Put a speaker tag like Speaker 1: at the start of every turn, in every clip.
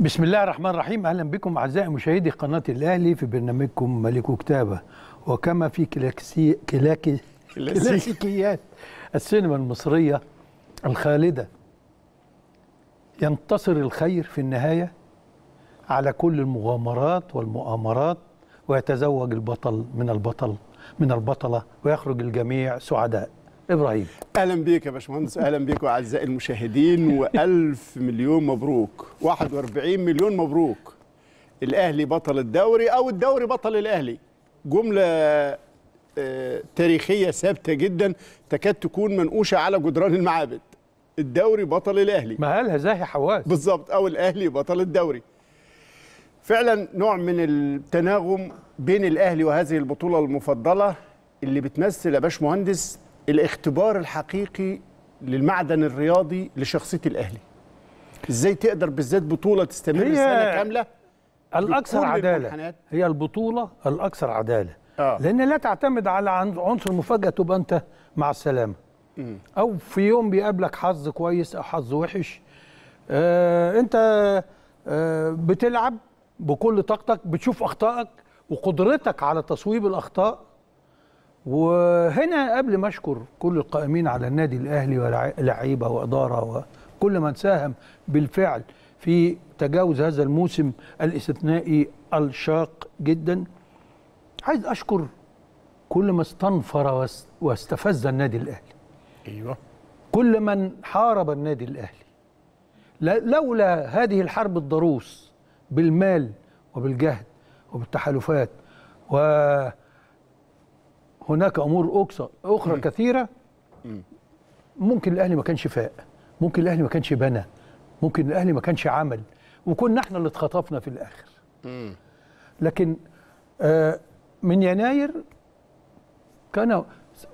Speaker 1: بسم الله الرحمن الرحيم اهلا بكم اعزائي مشاهدي قناه الاهلي في برنامجكم ملك كتابه وكما في كلاكسي كلاكي كلاسيكيات السينما المصريه الخالده ينتصر الخير في النهايه على كل المغامرات والمؤامرات ويتزوج البطل من البطل من البطله ويخرج الجميع سعداء ابراهيم
Speaker 2: اهلا بيك يا باشمهندس اهلا بيك اعزائي المشاهدين والف مليون مبروك 41 مليون مبروك الاهلي بطل الدوري او الدوري بطل الاهلي جمله آه، تاريخيه ثابته جدا تكاد تكون منقوشه على جدران المعابد الدوري بطل الاهلي
Speaker 1: ما قالها زاهي حواس
Speaker 2: بالظبط او الاهلي بطل الدوري فعلا نوع من التناغم بين الاهلي وهذه البطوله المفضله اللي بتمثل يا باشمهندس الاختبار الحقيقي للمعدن الرياضي لشخصيه الاهلي ازاي
Speaker 1: تقدر بالذات بطوله تستمر سنه كامله الاكثر عداله هي البطوله الاكثر عداله آه. لان لا تعتمد على عنصر مفاجاه تبقى انت مع السلامه مم. او في يوم بيقابلك حظ كويس او حظ وحش آه انت آه بتلعب بكل طاقتك بتشوف اخطائك وقدرتك على تصويب الاخطاء وهنا قبل ما اشكر كل القائمين على النادي الاهلي ولعيبه واداره وكل من ساهم بالفعل في تجاوز هذا الموسم الاستثنائي الشاق جدا عايز اشكر كل ما استنفر واستفز النادي الاهلي ايوه كل من حارب النادي الاهلي لولا هذه الحرب الضروس بالمال وبالجهد وبالتحالفات و هناك امور اخرى م. كثيره ممكن الاهلي ما كانش فاق ممكن الاهلي ما كانش بنى ممكن الاهلي ما كانش عمل وكنا احنا اللي اتخطفنا في الاخر لكن آه من يناير كان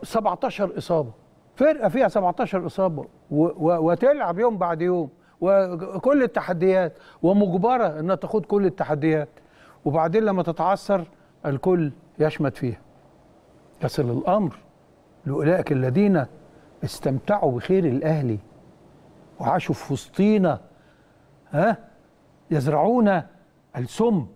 Speaker 1: 17 اصابه فرقه فيها 17 اصابه وتلعب يوم بعد يوم وكل التحديات ومجبره انها تاخد كل التحديات وبعدين لما تتعثر الكل يشمت فيها يصل الأمر لأولئك الذين استمتعوا بخير الأهل وعاشوا في وسطينا ها يزرعون السم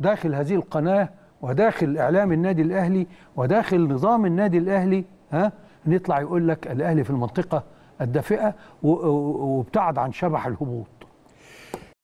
Speaker 1: داخل هذه القناة وداخل إعلام النادي الأهلي وداخل نظام النادي الأهلي ها نطلع يقول لك الأهلي في المنطقة الدافئة وابتعد عن شبح الهبوط